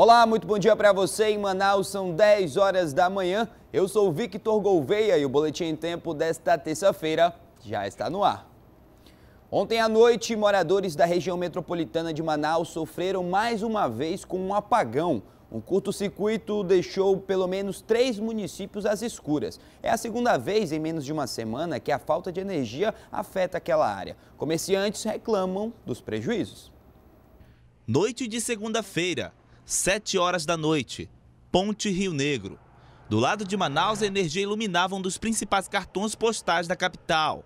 Olá, muito bom dia para você. Em Manaus são 10 horas da manhã. Eu sou Victor Gouveia e o Boletim em Tempo desta terça-feira já está no ar. Ontem à noite, moradores da região metropolitana de Manaus sofreram mais uma vez com um apagão. Um curto-circuito deixou pelo menos três municípios às escuras. É a segunda vez em menos de uma semana que a falta de energia afeta aquela área. Comerciantes reclamam dos prejuízos. Noite de segunda-feira, 7 horas da noite, Ponte Rio Negro. Do lado de Manaus, a energia iluminava um dos principais cartões postais da capital.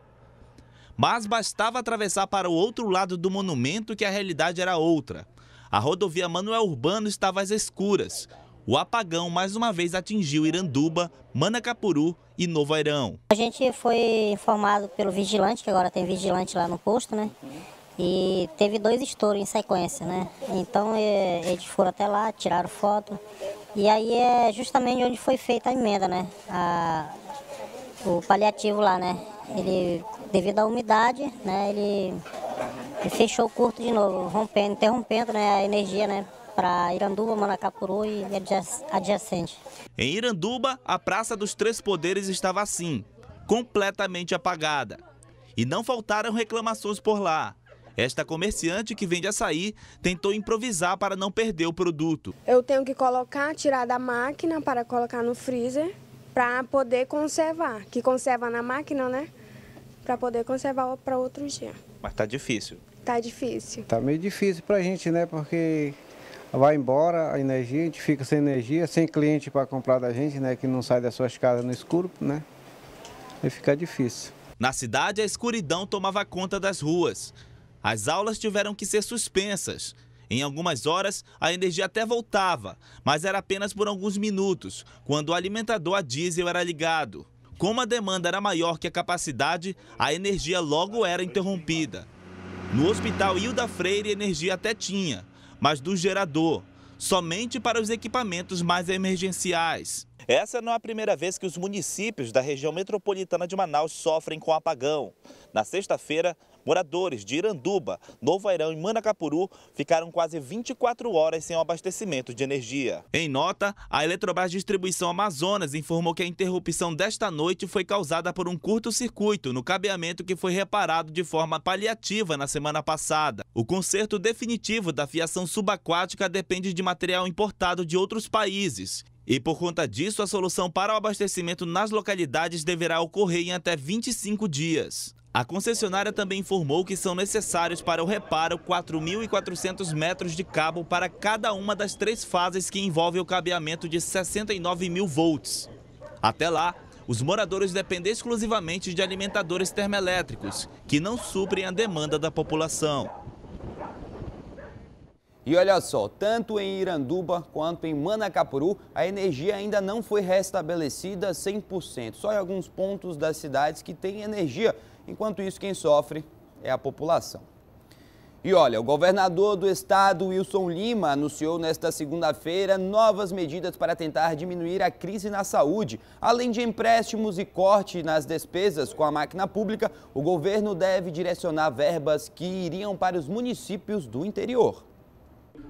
Mas bastava atravessar para o outro lado do monumento que a realidade era outra. A rodovia Manuel Urbano estava às escuras. O apagão mais uma vez atingiu Iranduba, Manacapuru e Novo Airão. A gente foi informado pelo vigilante, que agora tem vigilante lá no posto, né? E teve dois estouros em sequência, né? Então é, eles foram até lá, tiraram foto. E aí é justamente onde foi feita a emenda, né? A, o paliativo lá, né? Ele, devido à umidade, né? Ele, ele fechou o curto de novo, rompendo, interrompendo né, a energia, né? para Iranduba, Manacapuru e adjacente. Em Iranduba, a Praça dos Três Poderes estava assim, completamente apagada. E não faltaram reclamações por lá. Esta comerciante que vende açaí tentou improvisar para não perder o produto. Eu tenho que colocar, tirar da máquina para colocar no freezer para poder conservar, que conserva na máquina, né? Para poder conservar para outro dia. Mas tá difícil. Tá difícil. Tá meio difícil para a gente, né? Porque vai embora a energia, a gente fica sem energia, sem cliente para comprar da gente, né? Que não sai das suas casas no escuro, né? E fica difícil. Na cidade, a escuridão tomava conta das ruas. As aulas tiveram que ser suspensas. Em algumas horas, a energia até voltava, mas era apenas por alguns minutos, quando o alimentador a diesel era ligado. Como a demanda era maior que a capacidade, a energia logo era interrompida. No hospital Hilda Freire, energia até tinha, mas do gerador, somente para os equipamentos mais emergenciais. Essa não é a primeira vez que os municípios da região metropolitana de Manaus sofrem com apagão. Na sexta-feira, moradores de Iranduba, Novo Airão e Manacapuru ficaram quase 24 horas sem o abastecimento de energia. Em nota, a Eletrobras Distribuição Amazonas informou que a interrupção desta noite foi causada por um curto-circuito no cabeamento que foi reparado de forma paliativa na semana passada. O conserto definitivo da fiação subaquática depende de material importado de outros países e por conta disso, a solução para o abastecimento nas localidades deverá ocorrer em até 25 dias. A concessionária também informou que são necessários para o reparo 4.400 metros de cabo para cada uma das três fases que envolve o cabeamento de 69 mil volts. Até lá, os moradores dependem exclusivamente de alimentadores termoelétricos, que não suprem a demanda da população. E olha só, tanto em Iranduba quanto em Manacapuru, a energia ainda não foi restabelecida 100%, só em alguns pontos das cidades que têm energia. Enquanto isso, quem sofre é a população. E olha, o governador do estado, Wilson Lima, anunciou nesta segunda-feira novas medidas para tentar diminuir a crise na saúde. Além de empréstimos e corte nas despesas com a máquina pública, o governo deve direcionar verbas que iriam para os municípios do interior.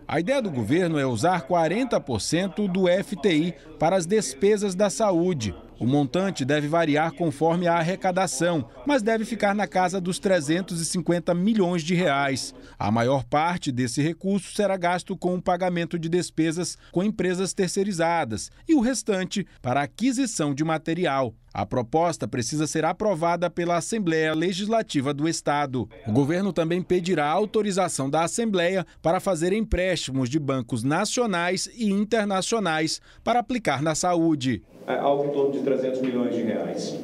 A ideia do governo é usar 40% do FTI para as despesas da saúde. O montante deve variar conforme a arrecadação, mas deve ficar na casa dos 350 milhões de reais. A maior parte desse recurso será gasto com o pagamento de despesas com empresas terceirizadas e o restante para aquisição de material. A proposta precisa ser aprovada pela Assembleia Legislativa do Estado. O governo também pedirá autorização da Assembleia para fazer empréstimos de bancos nacionais e internacionais para aplicar na saúde. É algo em torno de 300 milhões de reais.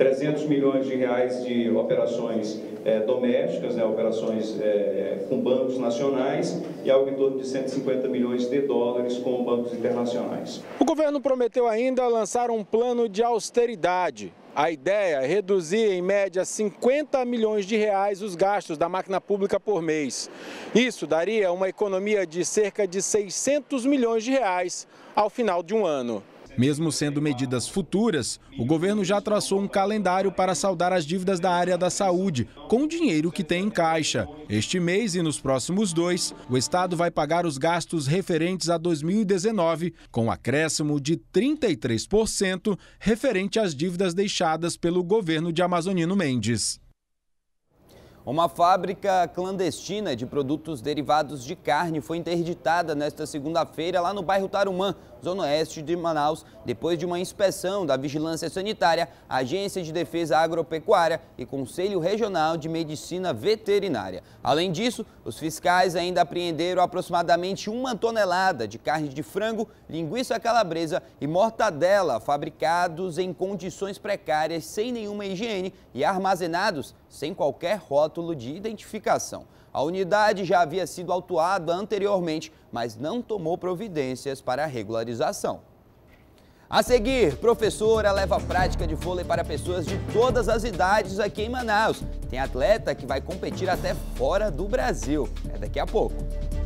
300 milhões de reais de operações é, domésticas, né, operações é, com bancos nacionais e algo em torno de 150 milhões de dólares com bancos internacionais. O governo prometeu ainda lançar um plano de austeridade. A ideia é reduzir em média 50 milhões de reais os gastos da máquina pública por mês. Isso daria uma economia de cerca de 600 milhões de reais ao final de um ano. Mesmo sendo medidas futuras, o governo já traçou um calendário para saldar as dívidas da área da saúde, com o dinheiro que tem em caixa. Este mês e nos próximos dois, o Estado vai pagar os gastos referentes a 2019, com um acréscimo de 33% referente às dívidas deixadas pelo governo de Amazonino Mendes. Uma fábrica clandestina de produtos derivados de carne foi interditada nesta segunda-feira lá no bairro Tarumã. Zona Oeste de Manaus, depois de uma inspeção da Vigilância Sanitária, Agência de Defesa Agropecuária e Conselho Regional de Medicina Veterinária. Além disso, os fiscais ainda apreenderam aproximadamente uma tonelada de carne de frango, linguiça calabresa e mortadela fabricados em condições precárias, sem nenhuma higiene e armazenados sem qualquer rótulo de identificação. A unidade já havia sido autuada anteriormente, mas não tomou providências para regularizar. A seguir, professora leva a prática de vôlei para pessoas de todas as idades aqui em Manaus. Tem atleta que vai competir até fora do Brasil. É daqui a pouco.